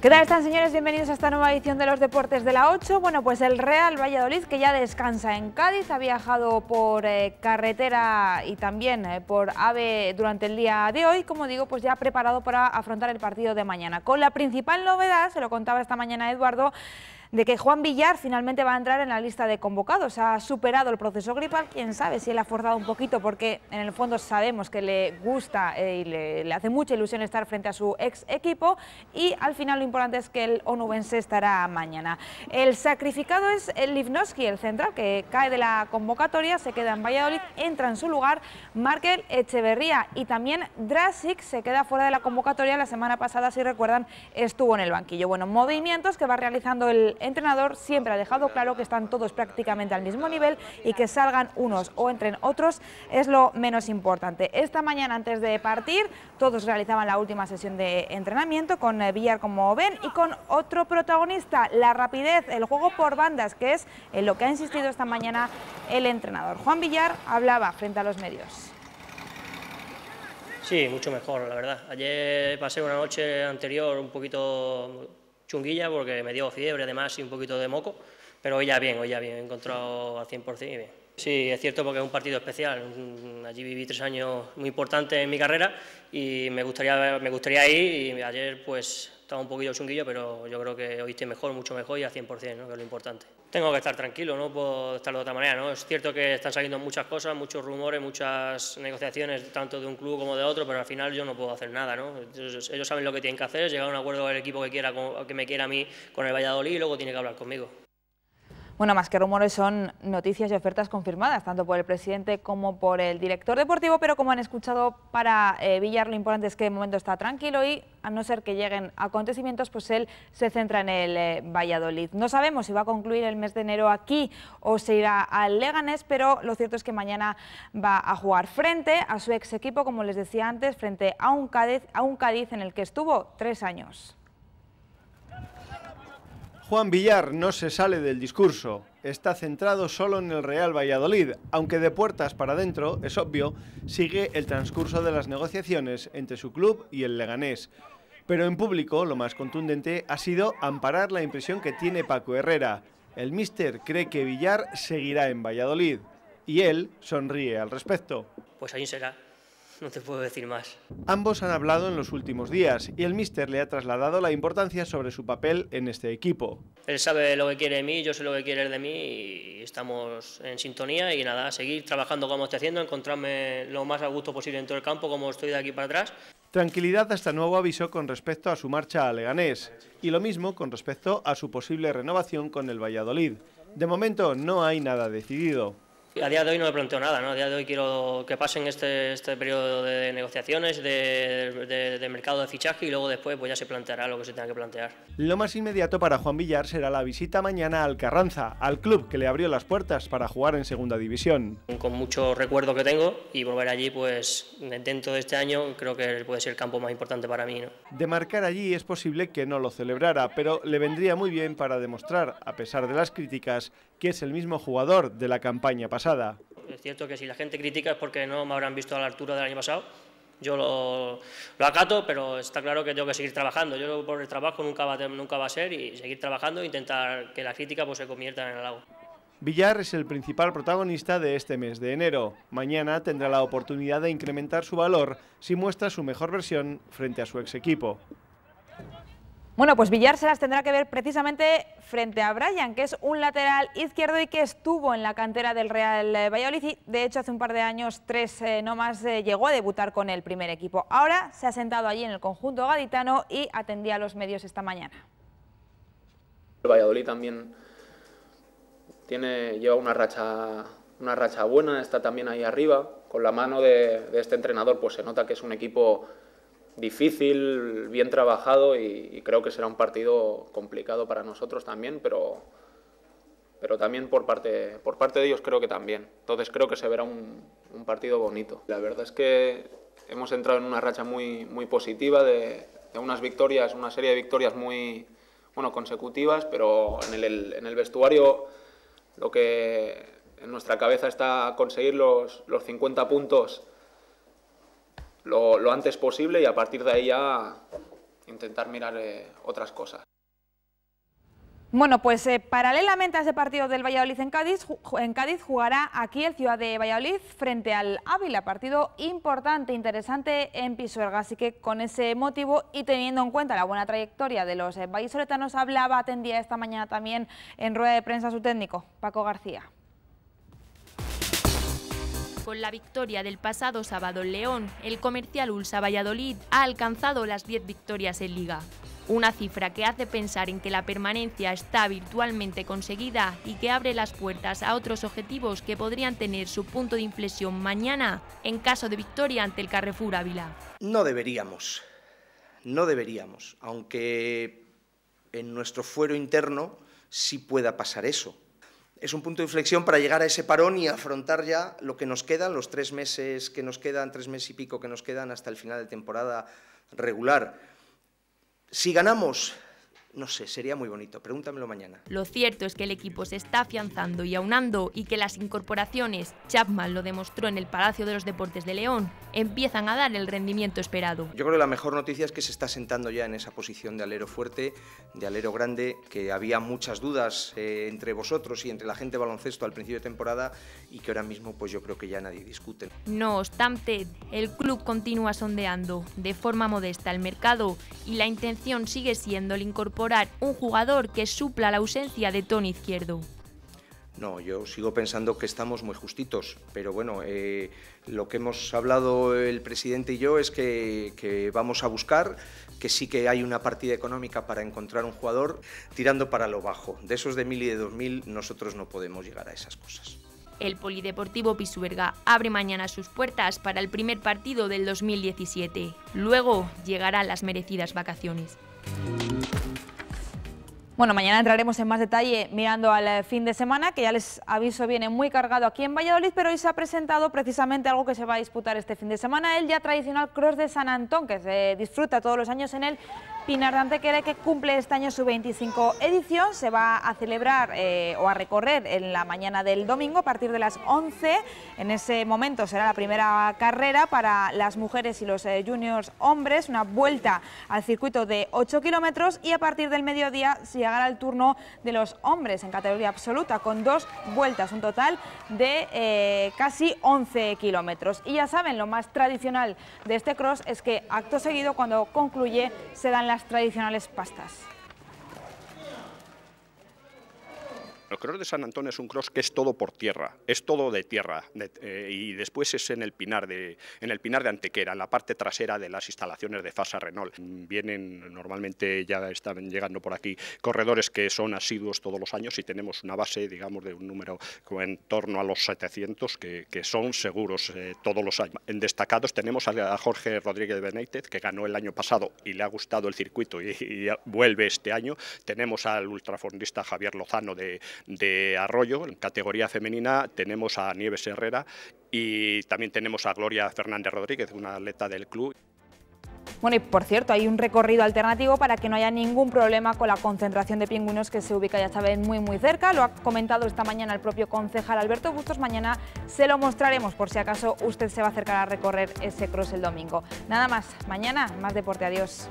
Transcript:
¿Qué tal están señores? Bienvenidos a esta nueva edición de los deportes de la 8. Bueno, pues el Real Valladolid que ya descansa en Cádiz, ha viajado por eh, carretera y también eh, por AVE durante el día de hoy, como digo, pues ya preparado para afrontar el partido de mañana. Con la principal novedad, se lo contaba esta mañana Eduardo, de que Juan Villar finalmente va a entrar en la lista de convocados. Ha superado el proceso gripal, quién sabe si él ha forzado un poquito, porque en el fondo sabemos que le gusta eh, y le, hace mucha ilusión estar frente a su ex equipo y al final lo importante es que el onubense estará mañana. El sacrificado es el el central, que cae de la convocatoria, se queda en Valladolid, entra en su lugar Markel Echeverría y también Drasic se queda fuera de la convocatoria la semana pasada, si recuerdan, estuvo en el banquillo. Bueno, movimientos que va realizando el entrenador siempre ha dejado claro que están todos prácticamente al mismo nivel y que salgan unos o entren otros es lo menos importante. Esta mañana antes de partir todos realizaban la última sesión de entrenamiento con eh, Villar como ven y con otro protagonista, la rapidez, el juego por bandas, que es en lo que ha insistido esta mañana el entrenador. Juan Villar hablaba frente a los medios. Sí, mucho mejor, la verdad. Ayer pasé una noche anterior un poquito chunguilla porque me dio fiebre además y un poquito de moco, pero hoy ya bien, hoy ya bien, he encontrado al 100% y bien. Sí, es cierto porque es un partido especial. Allí viví tres años muy importantes en mi carrera y me gustaría, me gustaría ir y ayer pues estaba un poquillo chunguillo, pero yo creo que hoy estoy mejor, mucho mejor y a 100%, que es lo importante. Tengo que estar tranquilo, no puedo estar de otra manera. ¿no? Es cierto que están saliendo muchas cosas, muchos rumores, muchas negociaciones, tanto de un club como de otro, pero al final yo no puedo hacer nada. ¿no? Ellos, saben lo que tienen que hacer, llegar a un acuerdo con el equipo que, quiera, que me quiera a mí con el Valladolid y luego tiene que hablar conmigo. Bueno, más que rumores son noticias y ofertas confirmadas, tanto por el presidente como por el director deportivo, pero como han escuchado para eh, Villar, lo importante es que de momento está tranquilo y a no ser que lleguen acontecimientos, pues él se centra en el eh, Valladolid. No sabemos si va a concluir el mes de enero aquí o se irá al Leganés, pero lo cierto es que mañana va a jugar frente a su ex equipo, como les decía antes, frente a un a un Cádiz en el que estuvo tres años. Juan Villar no se sale del discurso, está centrado solo en el Real Valladolid, aunque de puertas para adentro, es obvio, sigue el transcurso de las negociaciones entre su club y el Leganés. Pero en público lo más contundente ha sido amparar la impresión que tiene Paco Herrera. El míster cree que Villar seguirá en Valladolid y él sonríe al respecto. Pues ahí será, no te puedo decir más. Ambos han hablado en los últimos días y el míster le ha trasladado la importancia sobre su papel en este equipo. Él sabe lo que quiere de mí, yo sé lo que quiere de mí y estamos en sintonía y nada, seguir trabajando como estoy haciendo, encontrarme lo más a gusto posible en todo el campo como estoy de aquí para atrás. Tranquilidad hasta nuevo aviso con respecto a su marcha a Leganés y lo mismo con respecto a su posible renovación con el Valladolid. De momento no hay nada decidido. A día de hoy no me planteo nada, ¿no? A día de hoy quiero que pasen este, este periodo de negociaciones, de, mercado de fichaje y luego después pues ya se planteará lo que se tenga que plantear. Lo más inmediato para Juan Villar será la visita mañana al Carranza, al club que le abrió las puertas para jugar en Segunda División. Con mucho recuerdo que tengo y volver allí pues dentro de este año creo que puede ser el campo más importante para mí, ¿no? De marcar allí es posible que no lo celebrara, pero le vendría muy bien para demostrar, a pesar de las críticas, que es el mismo jugador de la campaña pasada. Es cierto que si la gente critica es porque no me habrán visto a la altura del año pasado. Yo lo, lo acato, pero está claro que tengo que seguir trabajando. Yo por el trabajo nunca va, nunca va a ser y seguir trabajando e intentar que la crítica pues, se convierta en el agua. Villar es el principal protagonista de este mes de enero. Mañana tendrá la oportunidad de incrementar su valor si muestra su mejor versión frente a su ex equipo. Bueno, pues Villar se las tendrá que ver precisamente frente a Bryan, que es un lateral izquierdo y que estuvo en la cantera del Real eh, Valladolid y de hecho hace un par de años, tres nomás eh, no más, eh, llegó a debutar con el primer equipo. Ahora se ha sentado allí en el conjunto gaditano y atendía a los medios esta mañana. El Valladolid también tiene, lleva una racha, una racha buena, está también ahí arriba. Con la mano de, de este entrenador pues se nota que es un equipo difícil, bien trabajado y, creo que será un partido complicado para nosotros también, pero, pero también por parte, por parte de ellos creo que también. Entonces creo que se verá un, partido bonito. La verdad es que hemos entrado en una racha muy, muy positiva de, de unas victorias, una serie de victorias muy bueno, consecutivas, pero en el, en el vestuario lo que en nuestra cabeza está conseguir los, los 50 puntos lo, antes posible y a partir de ahí ya intentar mirar eh, otras cosas. Bueno, pues eh, paralelamente a ese partido del Valladolid en Cádiz, en Cádiz jugará aquí el Ciudad de Valladolid frente al Ávila, partido importante, interesante en Pisuerga, así que con ese motivo y teniendo en cuenta la buena trayectoria de los eh, vallisoletanos, hablaba, atendía esta mañana también en rueda de prensa su técnico, Paco García. Con la victoria del pasado sábado en León, el comercial Ulsa Valladolid ha alcanzado las 10 victorias en liga. Una cifra que hace pensar en que la permanencia está virtualmente conseguida y que abre las puertas a otros objetivos que podrían tener su punto de inflexión mañana en caso de victoria ante el Carrefour Ávila. No deberíamos, no deberíamos, aunque en nuestro fuero interno sí pueda pasar eso es un punto de inflexión para llegar a ese parón y afrontar ya lo que nos quedan, los tres meses que nos quedan, tres meses y pico que nos quedan hasta el final de temporada regular. Si ganamos no sé, sería muy bonito. Pregúntamelo mañana. Lo cierto es que el equipo se está afianzando y aunando y que las incorporaciones, Chapman lo demostró en el Palacio de los Deportes de León, empiezan a dar el rendimiento esperado. Yo creo que la mejor noticia es que se está sentando ya en esa posición de alero fuerte, de alero grande, que había muchas dudas eh, entre vosotros y entre la gente de baloncesto al principio de temporada y que ahora mismo pues yo creo que ya nadie discute. No obstante, el club continúa sondeando de forma modesta el mercado y la intención sigue siendo el incorporar un jugador que supla la ausencia de Tony Izquierdo? No, yo sigo pensando que estamos muy justitos, pero bueno, eh, lo que hemos hablado el presidente y yo es que, vamos a buscar, que sí que hay una partida económica para encontrar un jugador tirando para lo bajo. De esos de mil y de dos mil nosotros no podemos llegar a esas cosas. El Polideportivo Pisuerga abre mañana sus puertas para el primer partido del 2017. Luego llegarán las merecidas vacaciones. Bueno, mañana entraremos en más detalle mirando al eh, fin de semana, que ya les aviso viene muy cargado aquí en Valladolid, pero hoy se ha presentado precisamente algo que se va a disputar este fin de semana, el ya tradicional Cross de San Antón, que se disfruta todos los años en él. ...Pinardante quiere que cumple este año su 25 edición, se va a celebrar eh, o a recorrer en la mañana del domingo a partir de las 11. En ese momento será la primera carrera para las mujeres y los eh, juniors hombres, una vuelta al circuito de 8 kilómetros y a partir del mediodía se llegará el turno de los hombres en categoría absoluta con dos vueltas, un total de eh, casi 11 kilómetros. Y ya saben, lo más tradicional de este cross es que acto seguido, cuando concluye, se dan las tradicionales pastas. El cross de San Antonio es un cross que es todo por tierra, es todo de tierra eh, y después es en el pinar de en el pinar de Antequera, en la parte trasera de las instalaciones de Fasa Renault. Vienen normalmente ya están llegando por aquí corredores que son asiduos todos los años y tenemos una base, digamos, de un número en torno a los 700 que, son seguros eh, todos los años. En destacados tenemos a, Jorge Rodríguez Benítez que ganó el año pasado y le ha gustado el circuito y, vuelve este año. Tenemos al ultrafondista Javier Lozano de de arroyo, en categoría femenina tenemos a Nieves Herrera y también tenemos a Gloria Fernández Rodríguez, una atleta del club. Bueno, y por cierto, hay un recorrido alternativo para que no haya ningún problema con la concentración de pingüinos que se ubica, ya saben, muy muy cerca. Lo ha comentado esta mañana el propio concejal Alberto Bustos. Mañana se lo mostraremos por si acaso usted se va a acercar a recorrer ese cross el domingo. Nada más, mañana más deporte. Adiós.